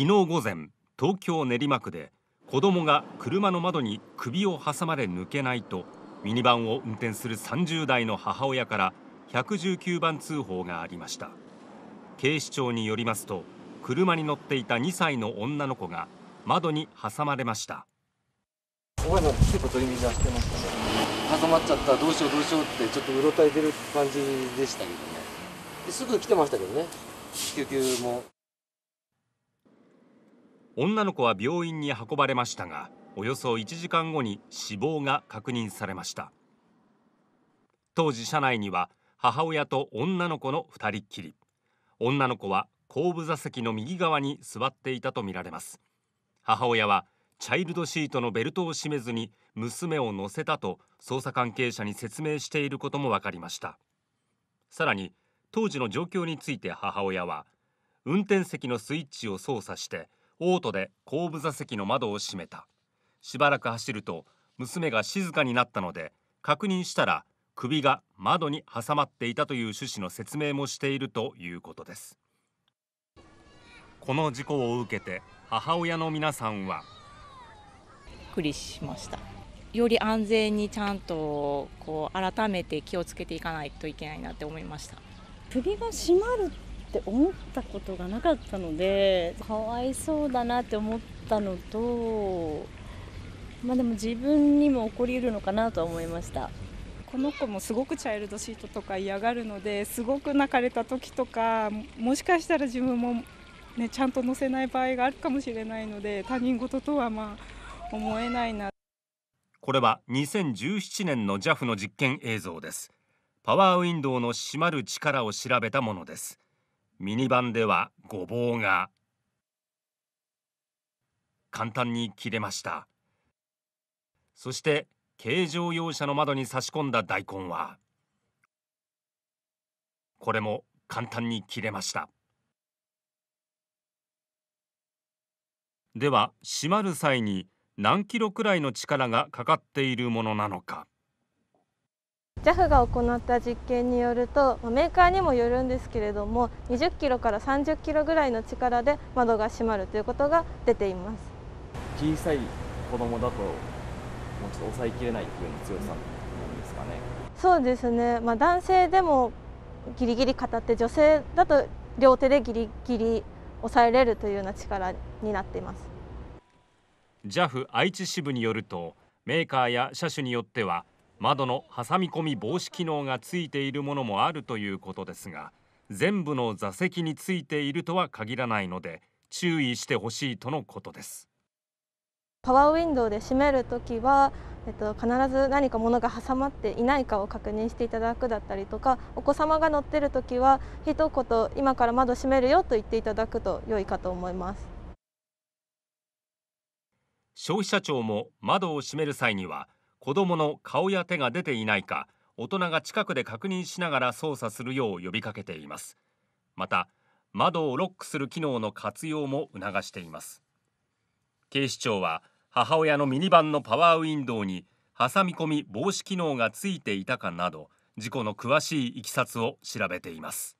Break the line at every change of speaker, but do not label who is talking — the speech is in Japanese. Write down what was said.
昨日午前東京練馬区で子供が車の窓に首を挟まれ抜けないとミニバンを運転する30代の母親から119番通報がありました警視庁によりますと車に乗っていた2歳の女の子が窓に挟まれましたお母さん結構取り乱してましたね挟まっちゃったどうしようどうしようってちょっとうろたえてる感じでしたけどね
すぐ来てましたけどね救急も
女の子は病院に運ばれましたがおよそ1時間後に死亡が確認されました当時車内には母親と女の子の2人っきり女の子は後部座席の右側に座っていたとみられます母親はチャイルドシートのベルトを締めずに娘を乗せたと捜査関係者に説明していることも分かりましたさらに当時の状況について母親は運転席のスイッチを操作してオートで後部座席の窓を閉めたしばらく走ると娘が静かになったので確認したら首が窓に挟まっていたという趣旨の説明もしているということですこの事故を受けて母親の皆さんは
くりしましたより安全にちゃんとこう改めて気をつけていかないといけないなって思いました首が締まるって思ったことがなかったのでかわいそうだなって思ったのとまあでも自分にも起こりうるのかなとは思いましたこの子もすごくチャイルドシートとか嫌がるのですごく泣かれた時とかもしかしたら自分も、ね、ちゃんと乗せない場合があるかもしれないので他人事とはまあ思えないな
これは2017年の JAF の実験映像ですパワーウィンドウの閉まる力を調べたものですミニバンではごぼうが簡単に切れましたそして軽乗用車の窓に差し込んだ大根はこれも簡単に切れましたでは閉まる際に何キロくらいの力がかかっているものなのか
JAF が行った実験によるとメーカーにもよるんですけれども20キロから30キロぐらいの力で窓が閉まるということが出ていま
す小さい子供だともうちょっと抑えきれないっていう強さなんですかね
そうですねまあ男性でもギリギリ片手女性だと両手でギリギリ抑えれるというような力になっています
JAF 愛知支部によるとメーカーや車種によっては窓の挟み込み防止機能がついているものもあるということですが全部の座席についているとは限らないので注意してほしいとのことです
パワーウィンドウで閉めるときは、えっと、必ず何か物が挟まっていないかを確認していただくだったりとかお子様が乗っているときは一言今から窓閉めるよと言っていただくと良いかと思います
消費者庁も窓を閉める際には子どもの顔や手が出ていないか大人が近くで確認しながら操作するよう呼びかけていますまた窓をロックする機能の活用も促しています警視庁は母親のミニバンのパワーウィンドウに挟み込み防止機能がついていたかなど事故の詳しいいきさつを調べています